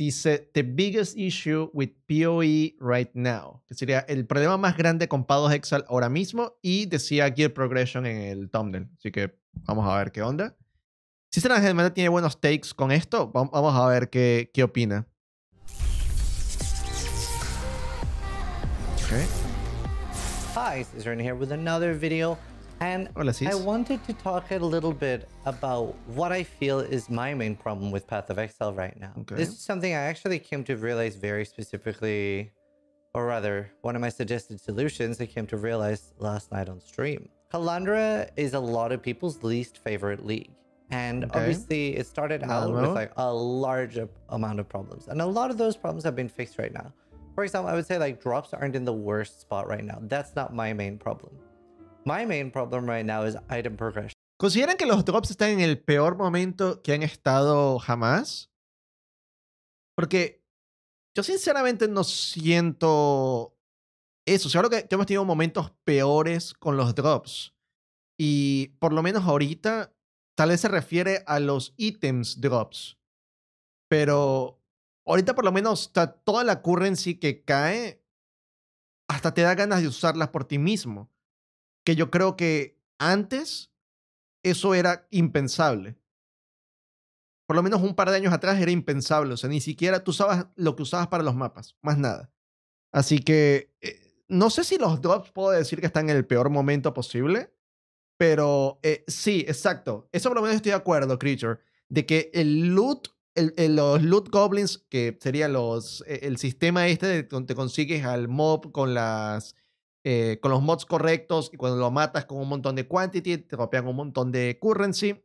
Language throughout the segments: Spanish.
dice The biggest issue with PoE right now, que sería el problema más grande con Pados excel ahora mismo y decía Gear Progression en el thumbnail. Así que vamos a ver qué onda. Si serán tiene buenos takes con esto, vamos a ver qué, qué opina. Hi, here with another video And Hola, I wanted to talk a little bit about what I feel is my main problem with Path of Exile right now. Okay. This is something I actually came to realize very specifically, or rather, one of my suggested solutions I came to realize last night on stream. Kalandra is a lot of people's least favorite league. And okay. obviously, it started out with like a large amount of problems. And a lot of those problems have been fixed right now. For example, I would say like drops aren't in the worst spot right now. That's not my main problem. My main problem right now is item ¿Consideran que los drops están en el peor momento que han estado jamás? Porque yo sinceramente no siento eso. Yo creo que hemos tenido momentos peores con los drops. Y por lo menos ahorita, tal vez se refiere a los ítems drops. Pero ahorita por lo menos toda la currency que cae, hasta te da ganas de usarlas por ti mismo que yo creo que antes eso era impensable. Por lo menos un par de años atrás era impensable, o sea, ni siquiera tú usabas lo que usabas para los mapas, más nada. Así que eh, no sé si los drops puedo decir que están en el peor momento posible, pero eh, sí, exacto. Eso por lo menos estoy de acuerdo, Creature, de que el loot eh, los loot goblins, que sería los, el, sistema este de donde consigues al mob con las eh, con los mods correctos y cuando lo matas con un montón de quantity, te dropean un montón de currency.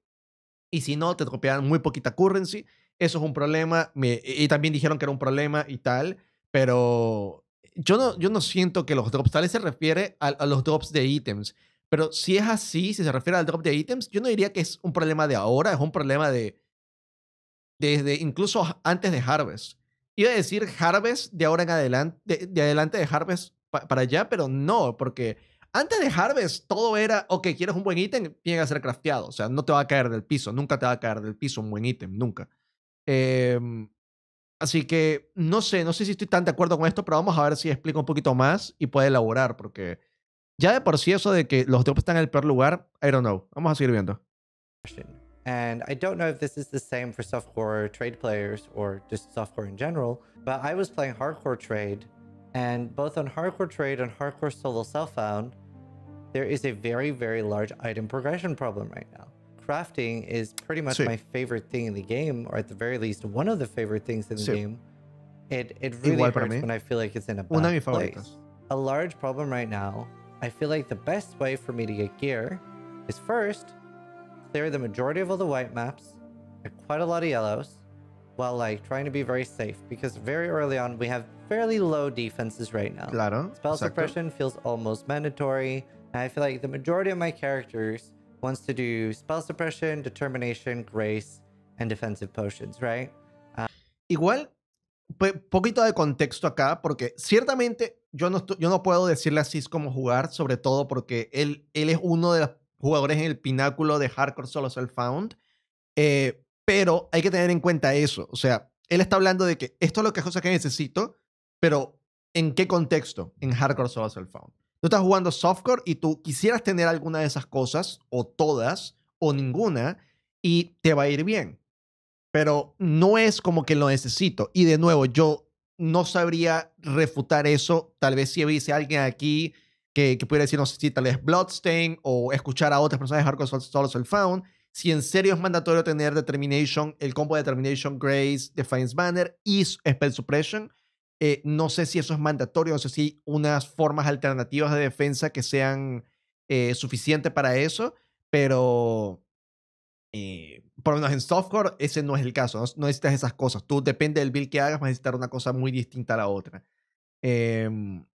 Y si no, te dropean muy poquita currency. Eso es un problema. y también dijeron que era un problema y tal. Pero yo no, yo no siento que los drops, tal se refiere a, los drops de ítems. Pero si es así, si se refiere al drop de ítems, yo no diría que es un problema de ahora, es un problema de. Desde incluso antes de Harvest. Iba a decir Harvest de ahora en adelante, de adelante de Harvest para allá, pero no, porque antes de Harvest todo era, ok, quieres un buen ítem, tiene a ser crafteado, o sea, no te va a caer del piso, nunca te va a caer del piso un buen ítem, nunca. Em, así que no sé, no sé si estoy tan de acuerdo con esto, pero vamos a ver si explico un poquito más y puede elaborar, porque ya de por sí eso de que los drops están en el peor lugar, I don't know. Vamos a seguir viendo. And I don't know if this is the same for softcore trade players or just softcore in general, but I was playing hardcore trade And both on Hardcore Trade and Hardcore Solo Southbound, there is a very, very large item progression problem right now. Crafting is pretty much Sweet. my favorite thing in the game, or at the very least, one of the favorite things in the Sweet. game. It, it really Igual hurts when I feel like it's in a bad place. A large problem right now, I feel like the best way for me to get gear is first, clear the majority of all the white maps, quite a lot of yellows, while like trying to be very safe because very early on we have fairly low defenses right now. Spell suppression feels almost mandatory. I feel like the majority of my characters wants to do spell suppression, determination, grace, and defensive potions, right? Uh, Igual, poquito de contexto acá, porque ciertamente yo no, yo no puedo decirle así es como jugar, sobre todo porque él, él es uno de los jugadores en el pináculo de Hardcore Solo Self-Found. Eh, pero hay que tener en cuenta eso. O sea, él está hablando de que esto es lo que es cosa que necesito pero ¿en qué contexto? En hardcore solo self found. Tú estás jugando softcore y tú quisieras tener alguna de esas cosas, o todas, o ninguna, y te va a ir bien. Pero no es como que lo necesito. Y de nuevo, yo no sabría refutar eso. Tal vez si hubiese alguien aquí que, pudiera decir, no sé si tal vez Bloodstain o escuchar a otras personas de Hardcore Solo self Found. Si en serio es mandatorio tener Determination, el combo de Determination, Grace, Defiance Banner y Spell Suppression, eh, no sé si eso es mandatorio, no sé si unas formas alternativas de defensa que sean eh, suficientes para eso, pero eh, por lo menos en software ese no es el caso, no, no, necesitas esas cosas. Tú depende del build que hagas, vas a necesitar una cosa muy distinta a la otra. Em,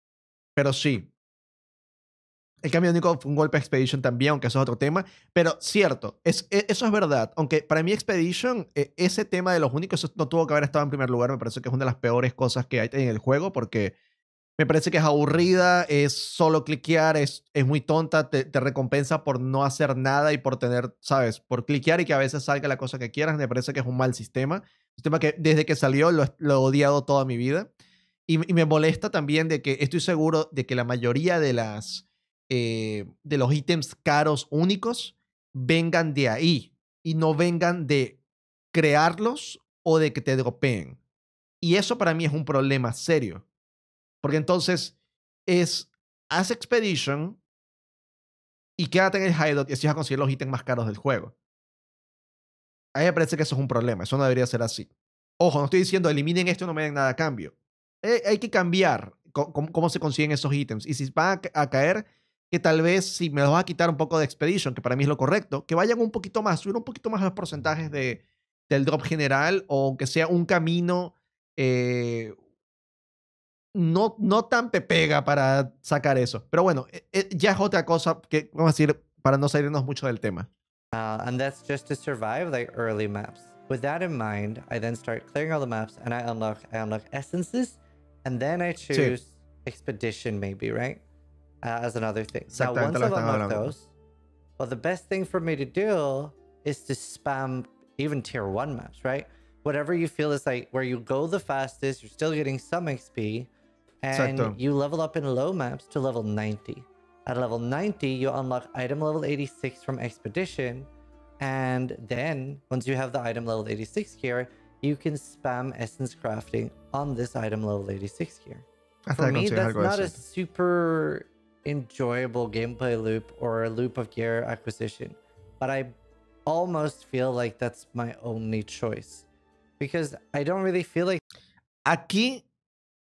pero sí, el cambio único fue un golpe a Expedition también, aunque eso es otro tema. Pero cierto, es, e, eso es verdad. Aunque para mí Expedition, eh, ese tema de los únicos, no tuvo que haber estado en primer lugar. Me parece que es una de las peores cosas que hay en el juego porque me parece que es aburrida, es solo cliquear, es, es muy tonta, te, recompensa por no hacer nada y por tener, ¿sabes? Por cliquear y que a veces salga la cosa que quieras. Me parece que es un mal sistema. Un sistema que desde que salió lo, he odiado toda mi vida. y me molesta también de que estoy seguro de que la mayoría de las eh, de los ítems caros únicos vengan de ahí y no vengan de crearlos o de que te dropeen. Y eso para mí es un problema serio. Porque entonces es, haz Expedition y quédate en el hideout y así vas a conseguir los ítems más caros del juego. A mí me parece que eso es un problema, eso no debería ser así. Ojo, no estoy diciendo eliminen esto, no me den nada a cambio. Eh, hay que cambiar cómo, se consiguen esos ítems. Y si van a, caer que tal vez si me los vas a quitar un poco de Expedition, que para mí es lo correcto, que vayan un poquito más, subir un poquito más los porcentajes de, del drop general o que sea un camino eh, no, no tan pepega para sacar eso. Pero bueno, eh, eh, ya es otra cosa que vamos a decir para no salirnos mucho del tema. Y uh, and es just to survive like early maps. With that in mind, I then start clearing all the maps and I unlock I unlock essences and then I choose sí. expedition maybe, right? uh, as another thing. Now, once I've unlocked those, well, the best thing for me to do is to spam even tier one maps, right? Whatever you feel is like where you go the fastest, you're still getting some XP, and Exacto. you level up in low maps to level 90. At level 90, you unlock item level 86 from Expedition, and then once you have the item level 86 gear, you can spam essence crafting on this item level 86 gear. For me, that's not a super enjoyable gameplay loop loop of gear acquisition, but I almost feel like that's my only choice because I don't really feel like. Aquí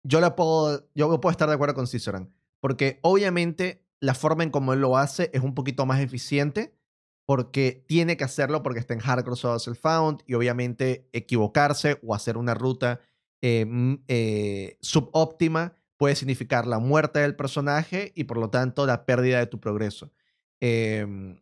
yo le puedo, yo puedo estar de acuerdo con Cicerón porque obviamente la forma en cómo él lo hace es un poquito más eficiente porque tiene que hacerlo porque está en Hardcore self Found y obviamente equivocarse o hacer una ruta eh, eh, subóptima puede significar la muerte del personaje y por lo tanto la pérdida de tu progreso. Em,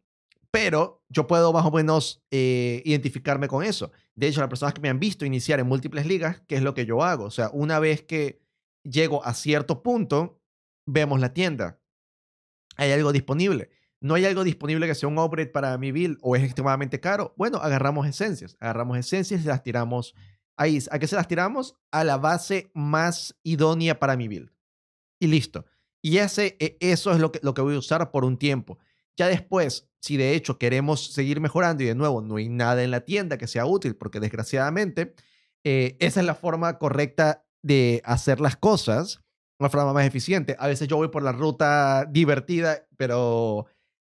pero yo puedo más o menos eh, identificarme con eso. De hecho, las personas que me han visto iniciar en múltiples ligas, ¿qué es lo que yo hago? O sea, una vez que llego a cierto punto, vemos la tienda. Hay algo disponible. No hay algo disponible que sea un upgrade para mi build o es extremadamente caro. Bueno, agarramos esencias. Agarramos esencias y las tiramos Ahí, ¿a qué se las tiramos? A la base más idónea para mi build. Y listo. Y ese, e, eso es lo que, lo que voy a usar por un tiempo. Ya después, si de hecho queremos seguir mejorando y de nuevo no hay nada en la tienda que sea útil, porque desgraciadamente eh, esa es la forma correcta de hacer las cosas, una forma más eficiente. A veces yo voy por la ruta divertida, pero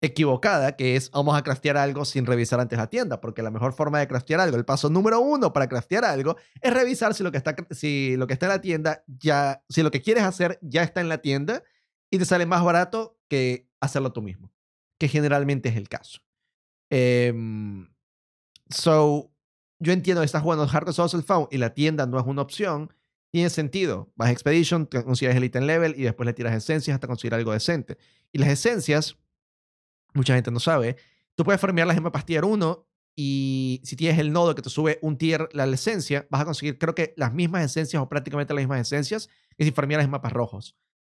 equivocada, que es vamos a craftear algo sin revisar antes la tienda, porque la mejor forma de craftear algo, el paso número uno para craftear algo, es revisar si lo que está, si lo que está en la tienda ya, si lo que quieres hacer ya está en la tienda y te sale más barato que hacerlo tú mismo, que generalmente es el caso. Em, so, yo entiendo, estás jugando Hard of Social Found y la tienda no es una opción, tiene sentido. Vas a Expedition, consigues el item level y después le tiras esencias hasta conseguir algo decente. Y las esencias mucha gente no sabe, tú puedes farmear las mapas tier 1 y si tienes el nodo que te sube un tier la esencia, vas a conseguir creo que las mismas esencias o prácticamente las mismas esencias que si farmearas mapas rojos.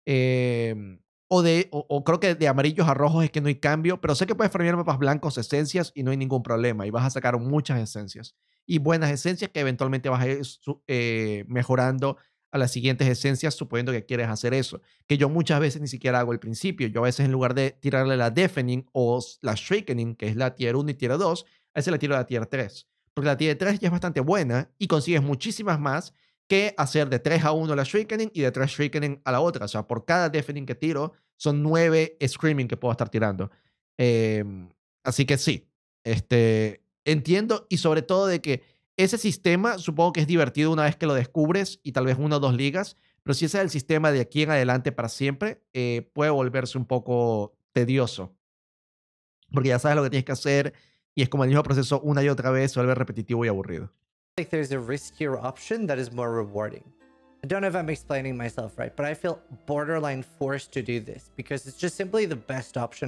Em, o, de, o, creo que de amarillos a rojos es que no hay cambio, pero sé que puedes farmear mapas blancos esencias y no hay ningún problema y vas a sacar muchas esencias y buenas esencias que eventualmente vas a ir eh, mejorando a las siguientes esencias, suponiendo que quieres hacer eso, que yo muchas veces ni siquiera hago al principio. Yo a veces en lugar de tirarle la Deafening o la shrikening que es la tier 1 y tier 2, a veces la tiro a la tier 3. Porque la tier 3 ya es bastante buena y consigues muchísimas más que hacer de 3 a 1 la shrikening y de 3 shrikening a la otra. O sea, por cada Deafening que tiro, son 9 Screaming que puedo estar tirando. Em, así que sí, este, entiendo y sobre todo de que ese sistema supongo que es divertido una vez que lo descubres y tal vez una o dos ligas, pero si ese es el sistema de aquí en adelante para siempre, eh, puede volverse un poco tedioso. Porque ya sabes lo que tienes que hacer y es como el mismo proceso una y otra vez, se vuelve repetitivo y aburrido. option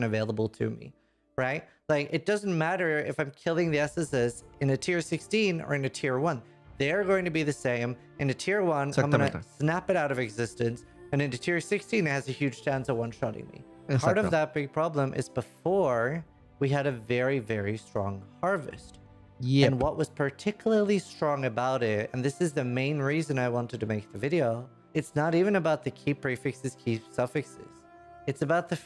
available to me. right? Like it doesn't matter if I'm killing the SSS in a tier 16 or in a tier 1. They're going to be the same. In a tier 1, I'm going to snap it out of existence. And in a tier 16, it has a huge chance of one-shotting me. Exacto. Part of that big problem is before we had a very, very strong harvest. Yep. And what was particularly strong about it, and this is the main reason I wanted to make the video, it's not even about the key prefixes, key suffixes. It's about the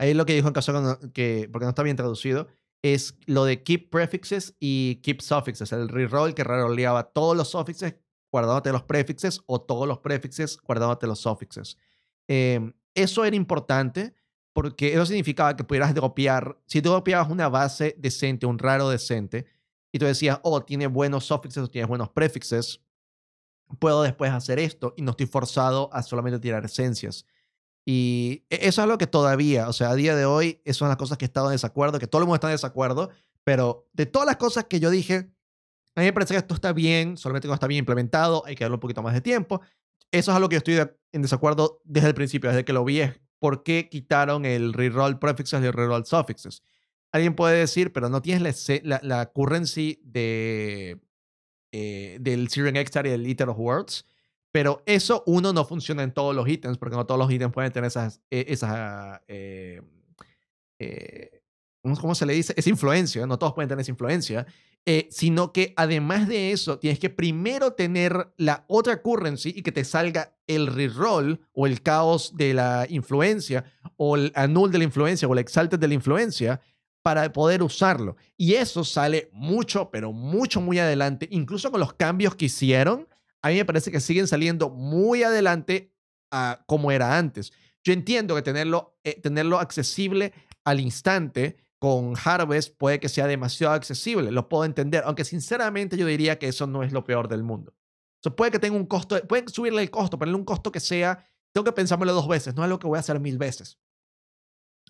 Ahí lo que dijo en caso que, porque no está bien traducido, es lo de keep prefixes y keep suffixes, el reroll que reroleaba todos los suffixes guardándote los prefixes o todos los prefixes guardándote los suffixes. Em, eso era importante porque eso significaba que pudieras copiar... si tú copiabas una base decente, un raro decente, y tú decías, oh, tiene buenos suffixes o tiene buenos prefixes, puedo después hacer esto y no estoy forzado a solamente tirar esencias. Y e, eso es lo que todavía, o sea, a día de hoy, esas son las cosas que he estado en desacuerdo, que todo el mundo está en desacuerdo, pero de todas las cosas que yo dije, a mí me parece que esto está bien, solamente que no está bien implementado, hay que darle un poquito más de tiempo. Eso es algo que yo estoy en desacuerdo desde el principio, desde que lo vi, es por qué quitaron el reroll prefixes y el reroll suffixes. Alguien puede decir, pero no tienes la, la, currency de, eh, del Syrian Extra y del Literal Words pero eso, uno, no funciona en todos los ítems, porque no todos los ítems pueden tener esas... Eh, esas eh, eh, ¿Cómo se le dice? Es influencia, no todos pueden tener esa influencia. sino que además de eso, tienes que primero tener la otra currency y que te salga el reroll o el caos de la influencia o el anul de la influencia o el exalted de la influencia para poder usarlo. Y eso sale mucho, pero mucho, muy adelante, incluso con los cambios que hicieron a mí me parece que siguen saliendo muy adelante a ah, como era antes. Yo entiendo que tenerlo, eh, tenerlo accesible al instante con Harvest puede que sea demasiado accesible, lo puedo entender, aunque sinceramente yo diría que eso no es lo peor del mundo. puede que tenga un costo, pueden subirle el costo, ponerle un costo que sea, tengo que pensármelo dos veces, no es algo que voy a hacer mil veces.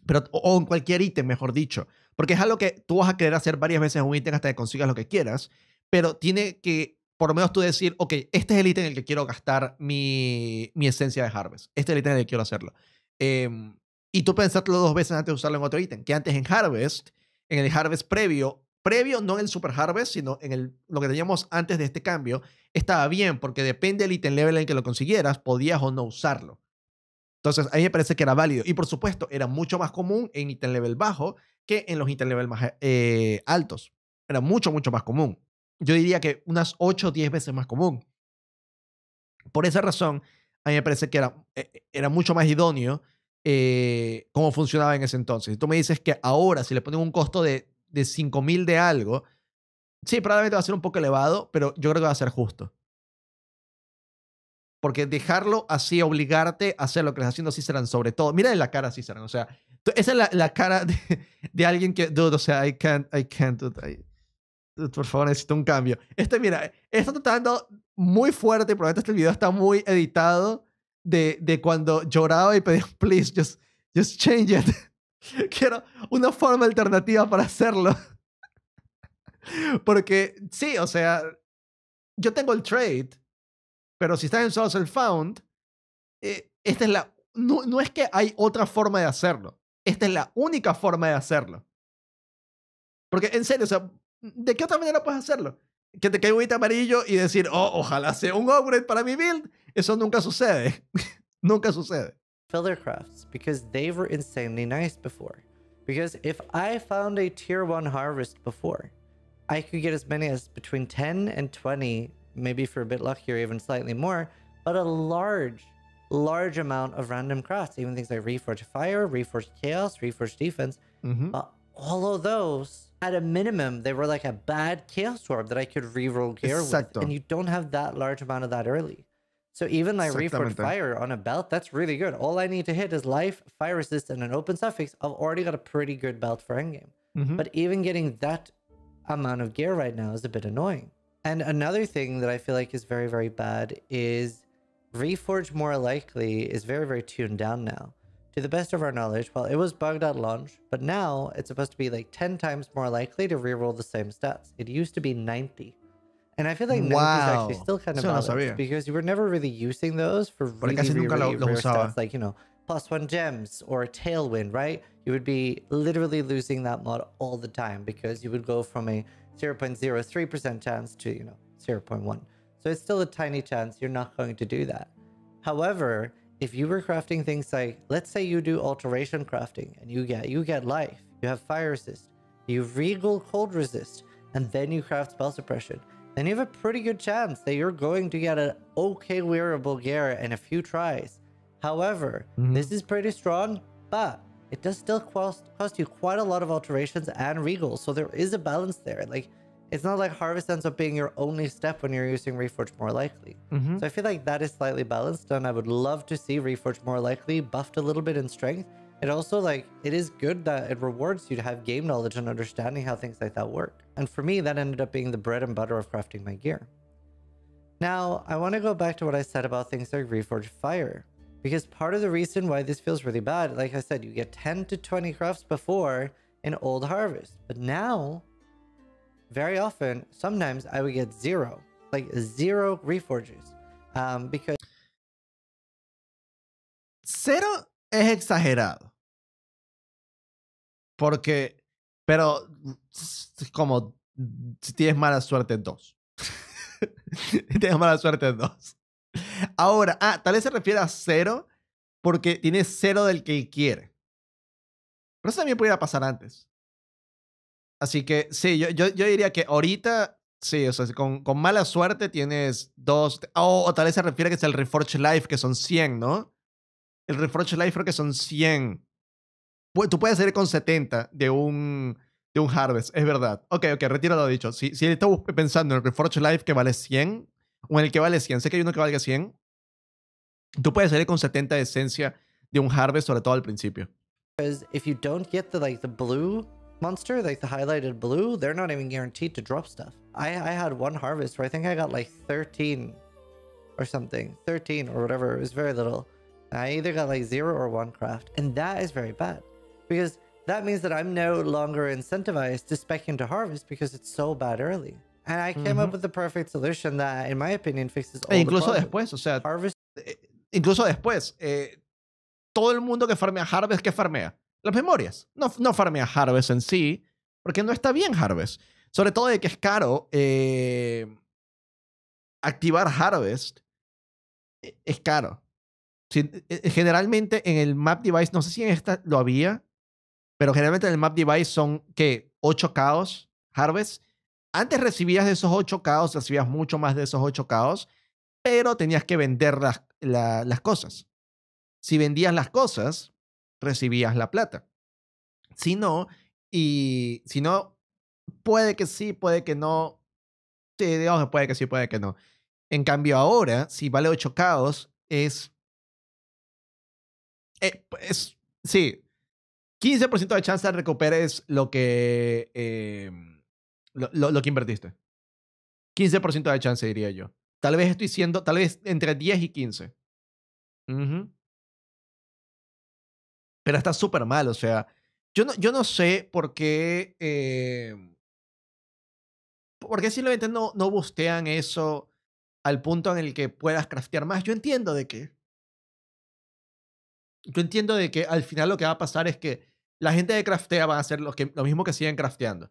Pero, o, en cualquier ítem, mejor dicho, porque es algo que tú vas a querer hacer varias veces un ítem hasta que consigas lo que quieras, pero tiene que por lo menos tú decir, ok, este es el ítem en el que quiero gastar mi, esencia de Harvest. Este es el ítem en el que quiero hacerlo. Em, y tú pensártelo dos veces antes de usarlo en otro ítem. Que antes en Harvest, en el Harvest previo, previo no en el Super Harvest, sino en el, lo que teníamos antes de este cambio, estaba bien, porque depende del ítem level en que lo consiguieras, podías o no usarlo. Entonces, a mí me parece que era válido. Y por supuesto, era mucho más común en ítem level bajo que en los ítem level más eh, altos. Era mucho, mucho más común yo diría que unas 8 o 10 veces más común. Por esa razón, a mí me parece que era, e, e, era mucho más idóneo eh, cómo funcionaba en ese entonces. tú me dices que ahora, si le ponen un costo de, de 5 mil de algo, sí, probablemente va a ser un poco elevado, pero yo creo que va a ser justo. Porque dejarlo así, obligarte a hacer lo que estás está haciendo Cicerán, sobre todo. Mira la cara a o sea, esa es la, cara de, alguien que, dude, o sea, I can't, I can't, por favor, necesito un cambio. Este, mira, esto está tratando muy fuerte, probablemente este video está muy editado de, de cuando lloraba y pedía, please, just, change it. Quiero una forma alternativa para hacerlo. Porque sí, o sea, yo tengo el trade, pero si estás en solo self found, eh, esta es la no es que hay otra forma de hacerlo. Esta es la única forma de hacerlo. Porque en serio, o sea, ¿De qué otra manera puedes hacerlo? Que te caiga un amarillo y decir, oh, ojalá sea un upgrade para mi build. Eso nunca sucede. nunca sucede. Filler crafts, because they were insanely nice before. Because if I found a tier 1 harvest before, I could get as many as between 10 and 20, maybe for a bit luckier, even slightly more, but a large, large amount of random crafts, even things like Reforged Fire, Reforged Chaos, Reforged Defense. Mm -hmm. uh, all of those at a minimum, they were like a bad Chaos Orb that I could reroll gear Exacto. with. And you don't have that large amount of that early. So even like Reforged Fire on a belt, that's really good. All I need to hit is life, fire resist, and an open suffix. I've already got a pretty good belt for endgame. Mm -hmm. But even getting that amount of gear right now is a bit annoying. And another thing that I feel like is very, very bad is Reforge more likely is very, very tuned down now. To the best of our knowledge, well, it was bugged at launch, but now it's supposed to be like 10 times more likely to reroll the same stats. It used to be 90. And I feel like wow. 90 is actually still kind of no because you were never really using those for really, really, really lo, lo stats like, you know, plus one gems or a tailwind, right? You would be literally losing that mod all the time because you would go from a 0.03% chance to, you know, 0.1. So it's still a tiny chance you're not going to do that. However, if you were crafting things like, let's say you do alteration crafting and you get you get life, you have fire resist, you regal cold resist, and then you craft spell suppression, then you have a pretty good chance that you're going to get an okay wearable gear in a few tries. However, mm -hmm. this is pretty strong, but it does still cost cost you quite a lot of alterations and regals, so there is a balance there. Like it's not like harvest ends up being your only step when you're using reforge more likely mm-hmm. so i feel like that is slightly balanced and i would love to see reforge more likely buffed a little bit in strength it also like it is good that it rewards you to have game knowledge and understanding how things like that work and for me that ended up being the bread and butter of crafting my gear now i want to go back to what i said about things like reforge fire because part of the reason why this feels really bad like i said you get 10 to 20 crafts before in old harvest but now very often, sometimes I would get zero, like zero reforges, um, because cero es exagerado, porque, pero como si tienes mala suerte dos, tienes mala suerte dos. Ahora, ah, tal vez se refiere a cero porque tienes cero del que quiere. Pero eso también pudiera pasar antes. Así que sí, yo, yo, yo diría que ahorita, sí, o sea, con, con mala suerte tienes dos, o tal vez se refiere que es el Reforge Life, que son 100, ¿no? El Reforge Life creo que son 100. Tú puedes salir con 70 de un, de un Harvest, es verdad. Ok, ok, retiro lo dicho. Si, si estás pensando en el Reforge Life que vale 100, o en el que vale 100, sé que hay uno que valga 100, tú puedes salir con 70 de esencia de un Harvest, sobre todo al principio. Because if you don't get the, like, the blue monster, like the highlighted blue, they're not even guaranteed to drop stuff. I, I had one harvest where I think I got like 13 or something. 13 or whatever. It was very little. I either got like zero or one craft. And that is very bad. Because that means that I'm no longer incentivized to spec into harvest because it's so bad early. And I came mm -hmm. up mm-hmm. with the perfect solution that, in my opinion, fixes all e incluso the después, o sea, harvest... Eh, incluso después, eh, todo el mundo que farmea harvest, que farmea? las memorias. No, no farmea Harvest en sí, porque no está bien Harvest. Sobre todo de que es caro eh, activar Harvest. E, es caro. E, e, generalmente en el map device, no sé si en esta lo había, pero generalmente en el map device son que 8 caos harvest. Antes recibías de esos 8 caos, recibías mucho más de esos 8 caos, pero tenías que vender las, las cosas. Si vendías las cosas, recibías la plata. Si no, y si no, puede que sí, puede que no. Sí, digamos, puede que sí, puede que no. En cambio, ahora, si vale 8 caos, es. Eh, es. Sí. 15% de chance de recuperes lo que. Em, lo, lo, que invertiste. 15% de chance, diría yo. Tal vez estoy siendo. Tal vez entre 10 y 15. mhm pero está súper mal, o sea, yo no, yo no sé por qué... Eh, simplemente no, no bustean eso al punto en el que puedas craftear más? Yo entiendo de qué Yo entiendo de que al final lo que va a pasar es que la gente que craftea va a hacer lo, que, lo mismo que siguen crafteando.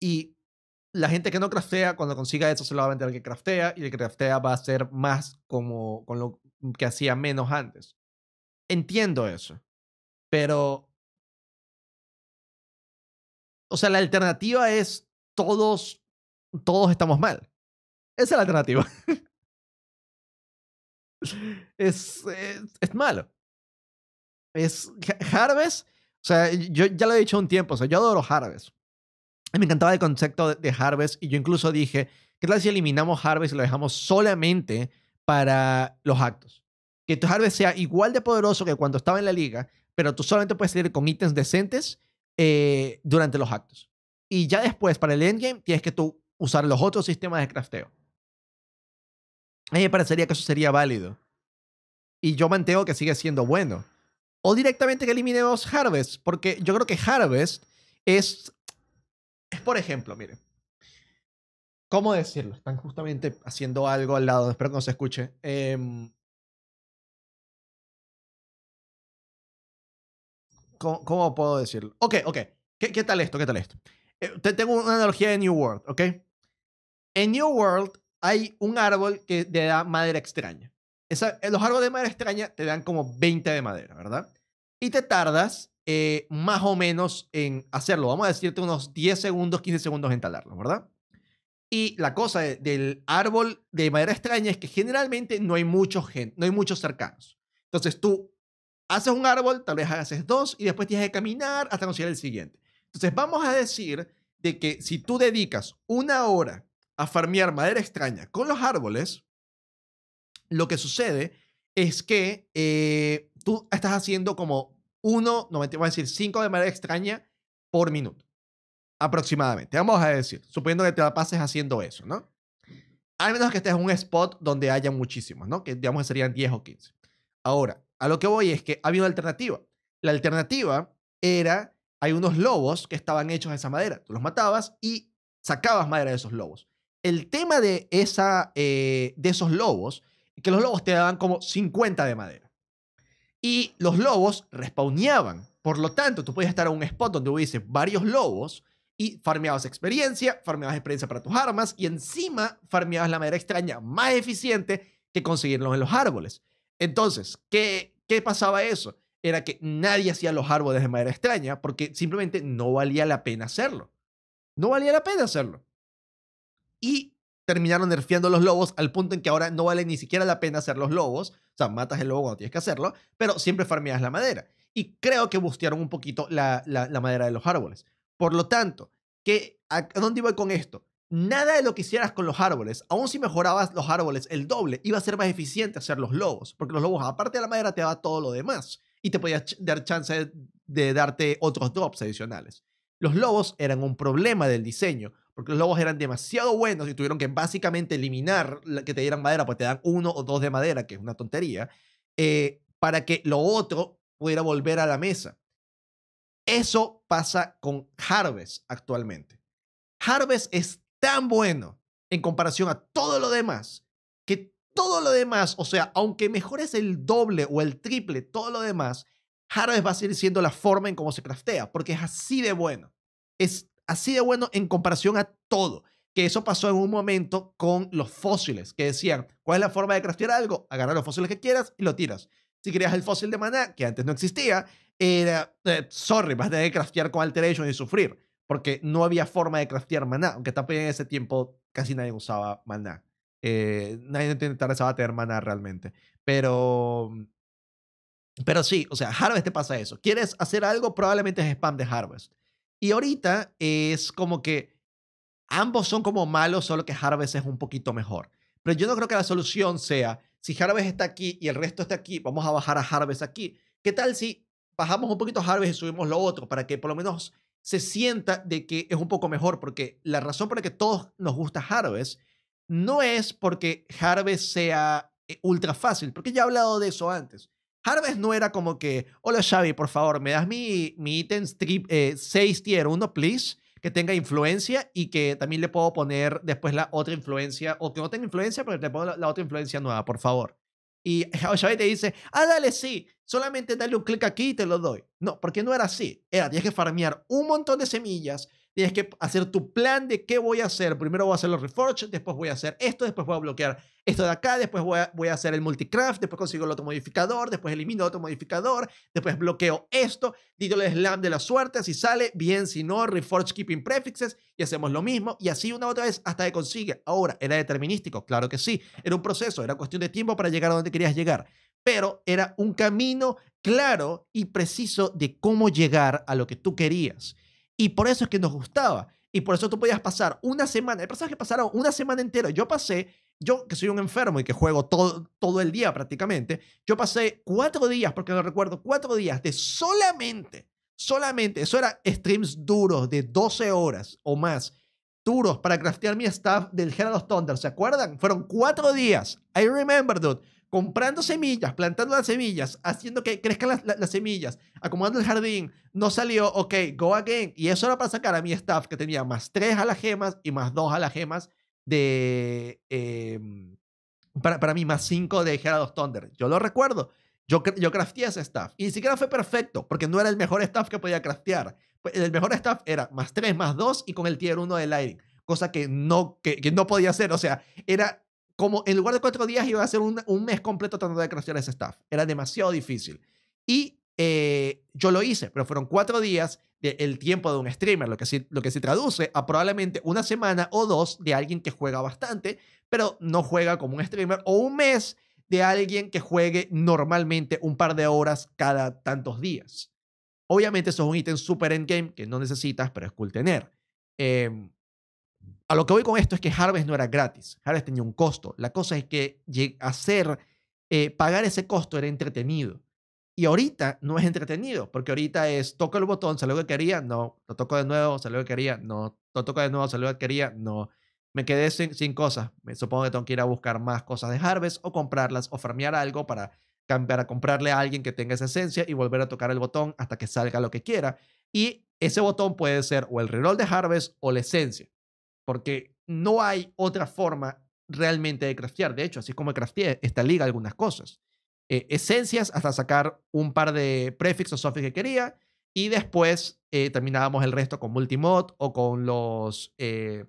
Y la gente que no craftea, cuando consiga eso, se lo va a vender al que craftea y el que craftea va a hacer más como con lo que hacía menos antes. Entiendo eso. Pero. O sea, la alternativa es todos, todos estamos mal. Esa es la alternativa. es, eh, es, malo. Es Harvest. O sea, yo ya lo he dicho un tiempo. O sea, yo adoro Harvest. Me encantaba el concepto de, de Harvest. Y yo incluso dije, ¿qué tal si eliminamos Harvest y lo dejamos solamente para los actos? que tu harvest sea igual de poderoso que cuando estaba en la liga, pero tú solamente puedes salir con ítems decentes eh, durante los actos. Y ya después, para el endgame, tienes que tú usar los otros sistemas de crafteo. A mí me parecería que eso sería válido. Y yo mantengo que sigue siendo bueno. O directamente que eliminemos Harvest, porque yo creo que Harvest es, es por ejemplo, mire ¿Cómo decirlo? Están justamente haciendo algo al lado, espero que no se escuche. Em, ¿Cómo, puedo decirlo? Ok, ok. ¿Qué, tal esto? ¿Qué tal esto? Eh, tengo una analogía de New World, ¿ok? En New World hay un árbol que te da madera extraña. Eh, los árboles de madera extraña te dan como 20 de madera, ¿verdad? Y te tardas eh, más o menos en hacerlo. Vamos a decirte unos 10 segundos, 15 segundos en talarlo, ¿verdad? Y la cosa del árbol de madera extraña es que generalmente no hay gen, no hay muchos cercanos. Entonces tú haces un árbol, tal vez haces dos y después tienes que caminar hasta conseguir el siguiente. Entonces vamos a decir de que si tú dedicas una hora a farmear madera extraña con los árboles, lo que sucede es que eh, tú estás haciendo como uno no voy a decir cinco de madera extraña por minuto, aproximadamente. Vamos a decir, suponiendo que te la pases haciendo eso, ¿no? Al menos que estés en un spot donde haya muchísimos, ¿no? Que digamos que serían 10 o 15. Ahora, a lo que voy es que había una alternativa. La alternativa era, hay unos lobos que estaban hechos de esa madera. Tú los matabas y sacabas madera de esos lobos. El tema de, esa, eh, de esos lobos, que los lobos te daban como 50 de madera. Y los lobos respawneaban. Por lo tanto, tú podías estar en un spot donde hubiese varios lobos y farmeabas experiencia, farmeabas experiencia para tus armas y encima farmeabas la madera extraña más eficiente que conseguirlos en los árboles. Entonces, ¿qué, qué pasaba eso? Era que nadie hacía los árboles de manera extraña porque simplemente no valía la pena hacerlo. No valía la pena hacerlo. Y terminaron nerfeando los lobos al punto en que ahora no vale ni siquiera la pena hacer los lobos. O sea, matas el lobo cuando tienes que hacerlo, pero siempre farmeas la madera. Y creo que bustearon un poquito la, madera de los árboles. Por lo tanto, ¿qué, ¿a dónde iba con esto? nada de lo que hicieras con los árboles, aun si mejorabas los árboles el doble, iba a ser más eficiente hacer los lobos, porque los lobos, aparte de la madera, te daba todo lo demás y te podías dar chance de, darte otros drops adicionales. Los lobos eran un problema del diseño, porque los lobos eran demasiado buenos y tuvieron que básicamente eliminar que te dieran madera, pues te dan uno o dos de madera, que es una tontería, eh, para que lo otro pudiera volver a la mesa. Eso pasa con Harvest actualmente. Harvest es tan bueno en comparación a todo lo demás, que todo lo demás, o sea, aunque mejor es el doble o el triple, todo lo demás, Harvest va a seguir siendo la forma en cómo se craftea, porque es así de bueno. Es así de bueno en comparación a todo. Que eso pasó en un momento con los fósiles, que decían, ¿cuál es la forma de craftear algo? Agarra los fósiles que quieras y lo tiras. Si querías el fósil de maná, que antes no existía, era, eh, sorry, vas a tener que craftear con Alteration y sufrir porque no había forma de craftear maná, aunque también en ese tiempo casi nadie usaba maná. Eh, nadie interesaba tener maná realmente. Pero mm, pero sí, o sea, Harvest te pasa eso. ¿Quieres hacer algo? Probablemente es spam de Harvest. Y ahorita es como que ambos son como malos, solo que Harvest es un poquito mejor. Pero yo no creo que la solución sea, si Harvest está aquí y el resto está aquí, vamos a bajar a Harvest aquí. ¿Qué tal si bajamos un poquito Harvest y subimos lo otro para que por lo menos se sienta de que es un poco mejor, porque la razón por la que todos nos gusta Harvest no es porque Harvest sea eh, ultra fácil, porque ya he hablado de eso antes. Harvest no era como que, hola Xavi, por favor, me das mi, mi ítem 6 eh, tier 1, please, que tenga influencia y que también le puedo poner después la otra influencia, o que no tenga influencia, pero le pongo la otra influencia nueva, por favor. Y Shabbat te dice, ah, dale, sí, solamente dale un clic aquí y te lo doy. No, porque no era así. Era, tienes que farmear un montón de semillas, Tienes que hacer tu plan de qué voy a hacer. Primero voy a hacer los reforge, después voy a hacer esto, después voy a bloquear esto de acá, después voy a, voy a hacer el multicraft, después consigo el otro modificador, después elimino otro modificador, después bloqueo esto, digo el slam de la suerte, si sale, bien, si no, reforge keeping prefixes y hacemos lo mismo y así una otra vez hasta que consigue. Ahora, ¿era determinístico? Claro que sí, era un proceso, era cuestión de tiempo para llegar a donde querías llegar, pero era un camino claro y preciso de cómo llegar a lo que tú querías. Y por eso es que nos gustaba. Y por eso tú podías pasar una semana. Hay personas que pasaron una semana entera. Yo pasé, yo que soy un enfermo y que juego todo, todo el día prácticamente, yo pasé cuatro días, porque no recuerdo, cuatro días de solamente, solamente, eso era streams duros de 12 horas o más, duros para craftear mi staff del Herald of Thunder. ¿Se acuerdan? Fueron cuatro días. I remember, dude comprando semillas, plantando las semillas, haciendo que crezcan las, semillas, acomodando el jardín, no salió, ok, go again. Y eso era para sacar a mi staff que tenía más tres a las gemas y más dos a las gemas de... Em, para, para mí, más cinco de Gerard of Thunder. Yo lo recuerdo. Yo, yo crafté ese staff. Y ni siquiera fue perfecto, porque no era el mejor staff que podía craftear. Pues, el mejor staff era más 3, más 2 y con el tier 1 de lightning, Cosa que no, que, que no podía hacer. O sea, era como en lugar de cuatro días iba a ser un, un mes completo tratando de crecer ese staff. Era demasiado difícil. Y eh, yo lo hice, pero fueron cuatro días del tiempo de un streamer, lo que, sí, lo que se traduce a probablemente una semana o dos de alguien que juega bastante, pero no juega como un streamer, o un mes de alguien que juegue normalmente un par de horas cada tantos días. Obviamente eso es un ítem super endgame que no necesitas, pero es cool tener. Eh, a lo que voy con esto es que Harvest no era gratis, Harvest tenía un costo. La cosa es que hacer, eh, pagar ese costo era entretenido. Y ahorita no es entretenido, porque ahorita es toco el botón, salió lo que quería, no, lo toco de nuevo, salió lo que quería, no, lo toco de nuevo, sale lo que quería, no. Me quedé sin, cosas. Me supongo que tengo que ir a buscar más cosas de Harvest o comprarlas o farmear algo para, cambiar, a comprarle a alguien que tenga esa esencia y volver a tocar el botón hasta que salga lo que quiera. Y ese botón puede ser o el reroll de Harvest o la esencia porque no hay otra forma realmente de craftear. De hecho, así es como crafteé esta liga algunas cosas. Eh, esencias hasta sacar un par de prefix o suffix que quería y después eh, terminábamos el resto con multimod o con los... Eh,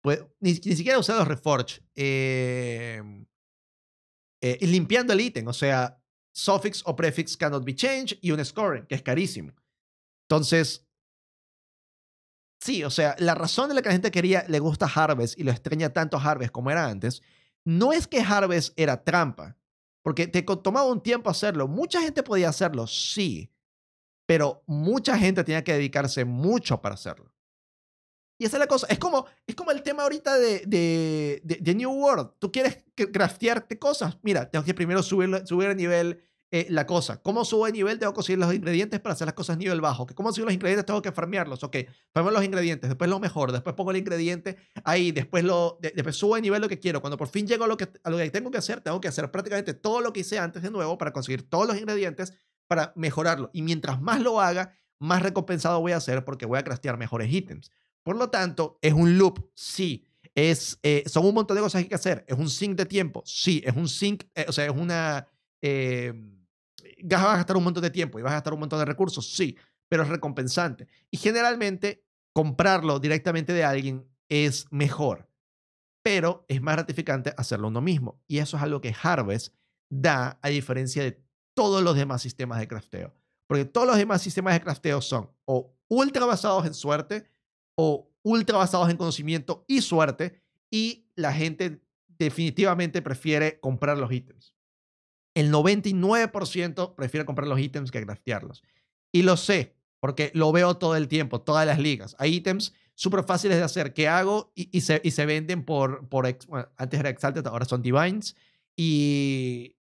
pues, ni, siquiera usé los reforge. limpiando el ítem, o sea, suffix o prefix cannot be changed y un scoring, que es carísimo. Entonces, Sí, o sea, la razón de la que la gente quería, le gusta Harvest y lo extraña tanto Harvest como era antes, no es que Harvest era trampa, porque te tomaba un tiempo hacerlo. Mucha gente podía hacerlo, sí, pero mucha gente tenía que dedicarse mucho para hacerlo. Y esa es la cosa. Es como, es como el tema ahorita de, de, New World. Tú quieres craftearte cosas. Mira, tengo que primero subir, subir el nivel eh, la cosa. ¿Cómo subo de nivel? Tengo que conseguir los ingredientes para hacer las cosas nivel bajo. ¿Cómo subo los ingredientes? Tengo que farmearlos. Ok, farmeo los ingredientes, después lo mejor, después pongo el ingrediente ahí, después, lo, después subo de nivel lo que quiero. Cuando por fin llego a lo, que, a lo que tengo que hacer, tengo que hacer prácticamente todo lo que hice antes de nuevo para conseguir todos los ingredientes para mejorarlo. Y mientras más lo haga, más recompensado voy a ser porque voy a craftear mejores ítems. Por lo tanto, es un loop, sí. Es, eh, son un montón de cosas que hay que hacer. Es un sync de tiempo, sí. Es un sync, eh, o sea, es una vas a gastar un montón de tiempo y vas a gastar un montón de recursos, sí, pero es recompensante. Y generalmente comprarlo directamente de alguien es mejor, pero es más gratificante hacerlo uno mismo. Y eso es algo que Harvest da a diferencia de todos los demás sistemas de crafteo. Porque todos los demás sistemas de crafteo son o ultra basados en suerte o ultra basados en conocimiento y suerte y la gente definitivamente prefiere comprar los ítems el 99% prefiere comprar los ítems que craftearlos. Y lo sé, porque lo veo todo el tiempo, todas las ligas. Hay ítems súper fáciles de hacer que hago y, se, venden por, por bueno, antes era Exalted, ahora son Divines. Y,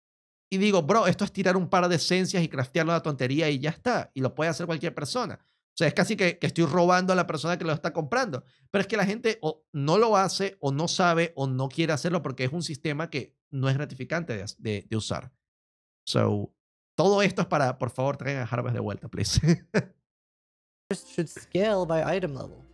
y digo, bro, esto es tirar un par de esencias y craftearlo a tontería y ya está. Y lo puede hacer cualquier persona. O sea, es casi que, estoy robando a la persona que lo está comprando. Pero es que la gente o no lo hace, o no sabe, o no quiere hacerlo porque es un sistema que no es gratificante de usar. So, todo esto es para, por favor, traigan a Harvest de vuelta, please. should scale by item level.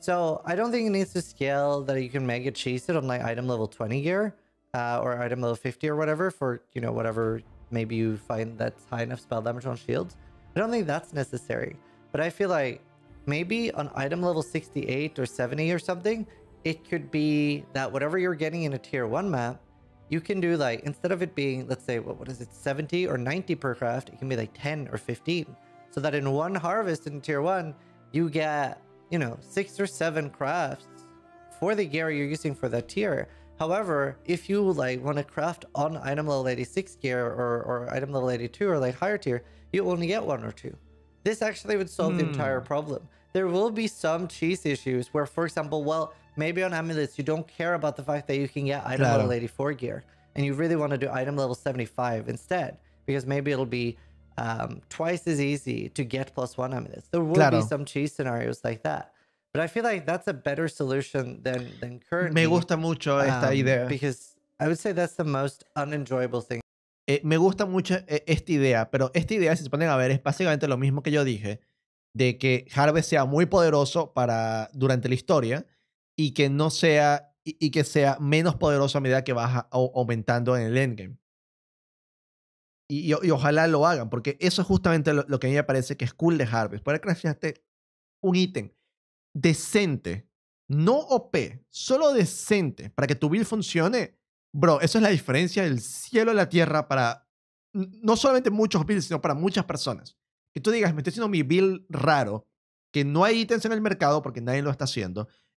So I don't think it needs to scale that you can mega chase it on like item level 20 gear uh, or item level 50 or whatever for, you know, whatever maybe you find that's high enough spell damage on shields. I don't think that's necessary. But I feel like maybe on item level 68 or 70 or something, it could be that whatever you're getting in a tier 1 map, you can do like, instead of it being, let's say, what, what is it, 70 or 90 per craft, it can be like 10 or 15. So that in one harvest in tier one, you get, you know, six or seven crafts for the gear you're using for that tier. However, if you like want to craft on item level 86 gear or, or item level 82 or like higher tier, you only get one or two. This actually would solve mm. the entire hmm. problem. There will be some cheese issues where, for example, well, maybe on amulets you don't care about the fact that you can get item level 84 gear and you really want to do item level 75 instead because maybe it'll be um, twice as easy to get plus one amulets. There will claro. be some cheese scenarios like that. But I feel like that's a better solution than, than currently. Me gusta mucho esta um, idea. Because I would say that's the most unenjoyable thing. Eh, me gusta mucho eh, esta idea, pero esta idea, si se ponen a ver, es básicamente lo mismo que yo dije, de que Harvest sea muy poderoso para, durante la historia, y que no sea y, que sea menos poderoso a medida que vas aumentando en el endgame. Y, ojalá lo hagan, porque eso es justamente lo, que a mí me parece que es cool de Harvest. para crear un ítem decente, no OP, solo decente, para que tu build funcione. Bro, eso es la diferencia del cielo a la tierra para no solamente muchos builds, sino para muchas personas. Que tú digas, me estoy haciendo mi build raro, que no hay ítems en el mercado porque nadie lo está haciendo,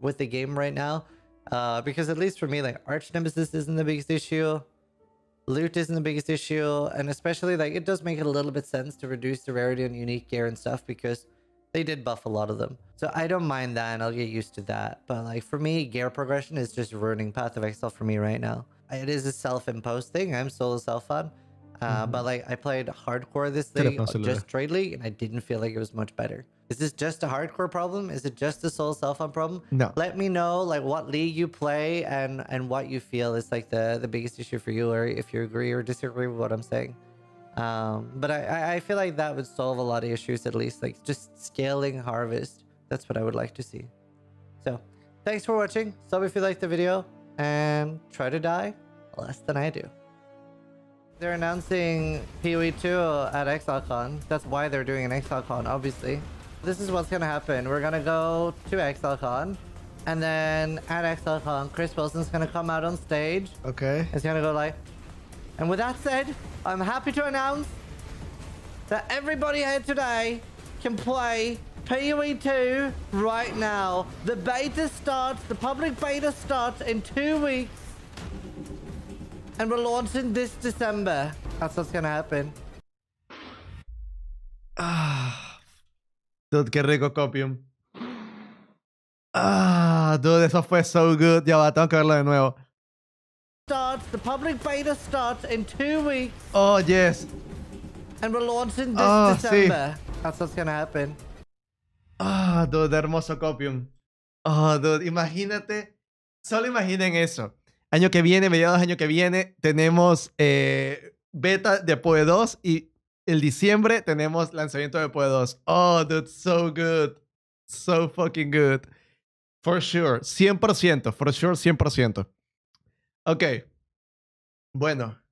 with the game right now. Uh, because at least for me, like Arch Nemesis isn't the biggest issue. Loot isn't the biggest issue. And especially like it does make it a little bit sense to reduce the rarity on unique gear and stuff because they did buff a lot of them. So I don't mind that and I'll get used to that. But like for me, gear progression is just ruining Path of Exile for me right now. It is a self-imposed thing. I'm solo self on. Uh, mm -hmm. But like I played hardcore this thing, just trade league, and I didn't feel like it was much better. Is this just a hardcore problem? Is it just a soul cell phone problem? No. Let me know like what league you play and and what you feel is like the the biggest issue for you, or if you agree or disagree with what I'm saying. Um, but I I feel like that would solve a lot of issues at least, like just scaling harvest. That's what I would like to see. So, thanks for watching. Sub if you liked the video, and try to die less than I do. They're announcing PoE 2 at ExileCon. That's why they're doing an ExileCon, obviously. This is what's gonna happen. We're gonna go to XLCon. And then at XLCon, Chris Wilson's gonna come out on stage. Okay. It's gonna go like... And with that said, I'm happy to announce that everybody here today can play PUE 2 right now. The beta starts, the public beta starts in two weeks. And we're launching this December. That's what's gonna happen. Ah. Dude, qué rico Copium. Ah, dude, eso fue so good. Ya va, tengo que verlo de nuevo. The public beta starts in weeks. Oh, yes. And we're launching this ah, December. That's what's gonna happen. Ah, dude, hermoso Copium. Oh, ah, dude, imagínate. Solo imaginen eso. Año que viene, mediados año que viene, tenemos eh, beta de PoE 2 y el diciembre tenemos lanzamiento de Pue 2. Oh, dude, so good. So fucking good. For sure. 100%. For sure, 100%. Ok. Bueno.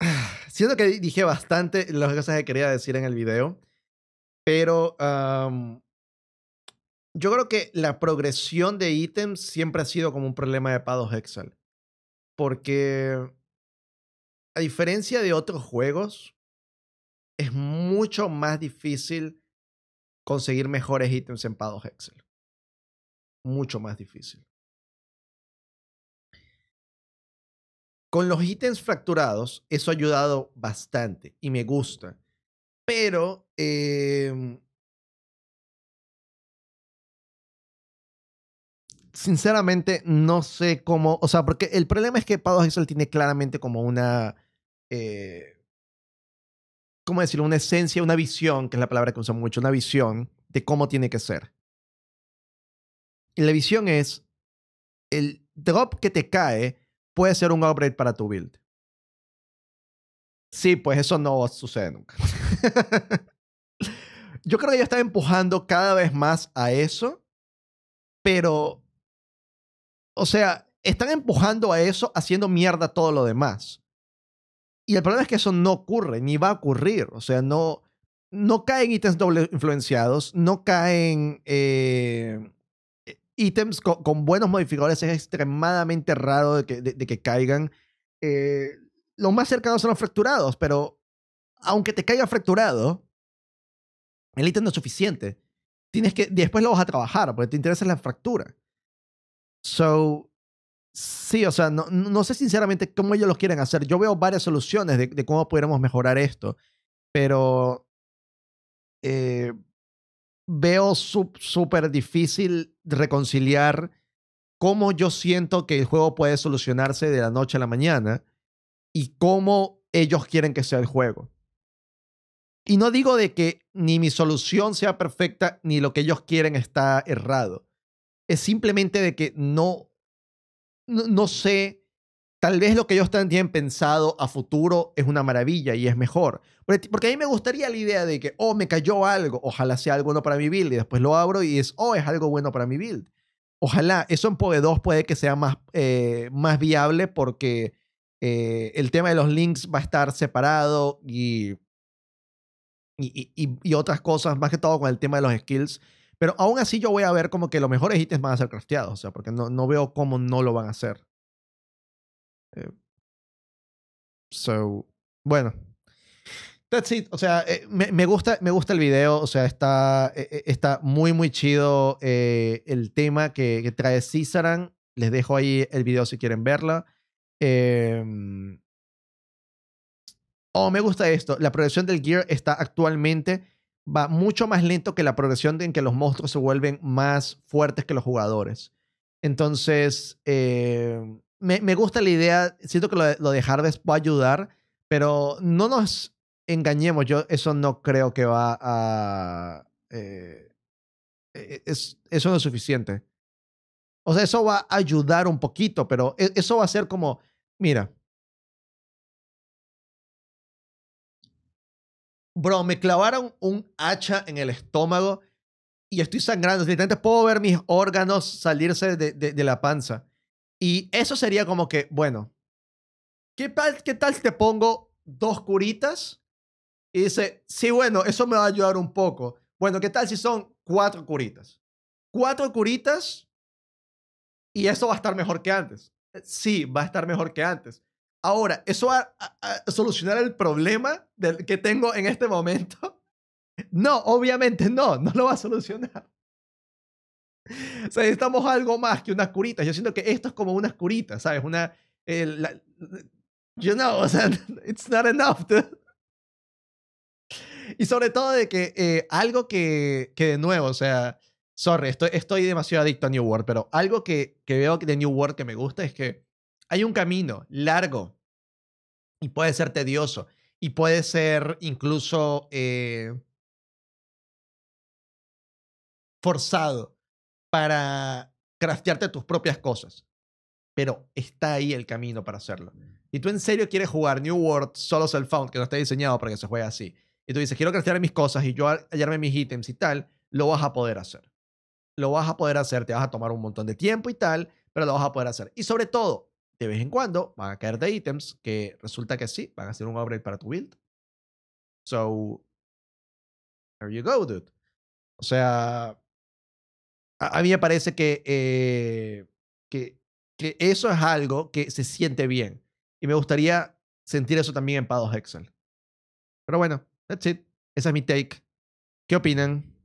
Siento que dije bastante las cosas que quería decir en el video, pero yo creo que la progresión de ítems siempre ha sido como un problema de Pados e Excel. Porque a diferencia de otros juegos, es mucho más difícil conseguir mejores ítems en Pados Excel. Mucho más difícil. Con los ítems fracturados, eso ha ayudado bastante y me gusta. Pero em sinceramente no sé cómo, o sea, porque el problema es que Pados Excel tiene claramente como una eh, ¿cómo decirlo? Una esencia, una visión, que es la palabra que usamos mucho, una visión de cómo tiene que ser. Y la visión es, el drop que te cae puede ser un upgrade para tu build. Sí, pues eso no sucede nunca. Yo creo que ya están empujando cada vez más a eso, pero, o sea, están empujando a eso haciendo mierda todo lo demás. Y el problema es que eso no ocurre, ni va a ocurrir. O sea, no, no caen ítems doble influenciados, no caen eh, ítems con, buenos modificadores. Es extremadamente raro de que, de, que caigan. Eh, lo más cercanos son los fracturados, pero aunque te caiga fracturado, el ítem no es suficiente. Tienes que, después lo vas a trabajar, porque te interesa la fractura. So, Sí, o sea, no, no, sé sinceramente cómo ellos lo quieren hacer. Yo veo varias soluciones de, cómo pudiéramos mejorar esto, pero eh, veo súper difícil reconciliar cómo yo siento que el juego puede solucionarse de la noche a la mañana y cómo ellos quieren que sea el juego. Y no digo de que ni mi solución sea perfecta ni lo que ellos quieren está errado. Es simplemente de que no no, sé, tal vez lo que ellos tienen pensado a futuro es una maravilla y es mejor. Porque a mí me gustaría la idea de que, oh, me cayó algo, ojalá sea algo bueno para mi build, y después lo abro y es, oh, es algo bueno para mi build. Ojalá, eso en POE 2 puede que sea más, eh, más viable porque eh, el tema de los links va a estar separado y y, y, y, otras cosas, más que todo con el tema de los skills, pero aún así yo voy a ver como que los mejores ítems van a ser crafteados, o sea, porque no, no veo cómo no lo van a hacer. Eh, so, bueno. That's it. O sea, eh, me, gusta, me gusta el video. O sea, está, eh, está muy, muy chido el tema que, trae Cisaran. Les dejo ahí el video si quieren verla. Em, oh, me gusta esto. La progresión del gear está actualmente va mucho más lento que la progresión en que los monstruos se vuelven más fuertes que los jugadores. Entonces, eh, me, me, gusta la idea, siento que lo, de Harvest va a ayudar, pero no nos engañemos, yo eso no creo que va a... Eh, e, es, eso no es suficiente. O sea, eso va a ayudar un poquito, pero e, eso va a ser como, mira, Bro, me clavaron un hacha en el estómago y estoy sangrando. Literalmente puedo ver mis órganos salirse de, la panza. Y eso sería como que, bueno, ¿qué tal, ¿qué tal si te pongo dos curitas? Y dice, sí, bueno, eso me va a ayudar un poco. Bueno, ¿qué tal si son cuatro curitas? Cuatro curitas y eso va a estar mejor que antes. Sí, va a estar mejor que antes. Ahora, ¿eso va a, solucionar el problema del, que tengo en este momento? No, obviamente no, no lo va a solucionar. O sea, necesitamos algo más que unas curitas. Yo siento que esto es como una curitas, ¿sabes? Una. Eh, la, you know, o sea, it's not enough, Y sobre todo de que eh, algo que, de nuevo, o sea, sorry, estoy, estoy demasiado adicto a New World, pero algo que, que veo de New World que me gusta es que hay un camino largo y puede ser tedioso y puede ser incluso eh forzado para craftearte tus propias cosas. Pero está ahí el camino para hacerlo. Y tú en serio quieres jugar New World solo Self-Found, que no está diseñado para que se juegue así. Y tú dices, quiero craftear mis cosas y yo hallarme mis ítems y tal, lo vas a poder hacer. Lo vas a poder hacer, te vas a tomar un montón de tiempo y tal, pero lo vas a poder hacer. Y sobre todo, de vez en cuando van a caer de ítems que resulta que sí, van a ser un upgrade para tu build. So, there you go, dude. O sea, a, mí me parece que, eh, que, que eso es algo que se siente bien. Y me gustaría sentir eso también en Pados Excel. Pero bueno, that's it. Esa es mi take. ¿Qué opinan?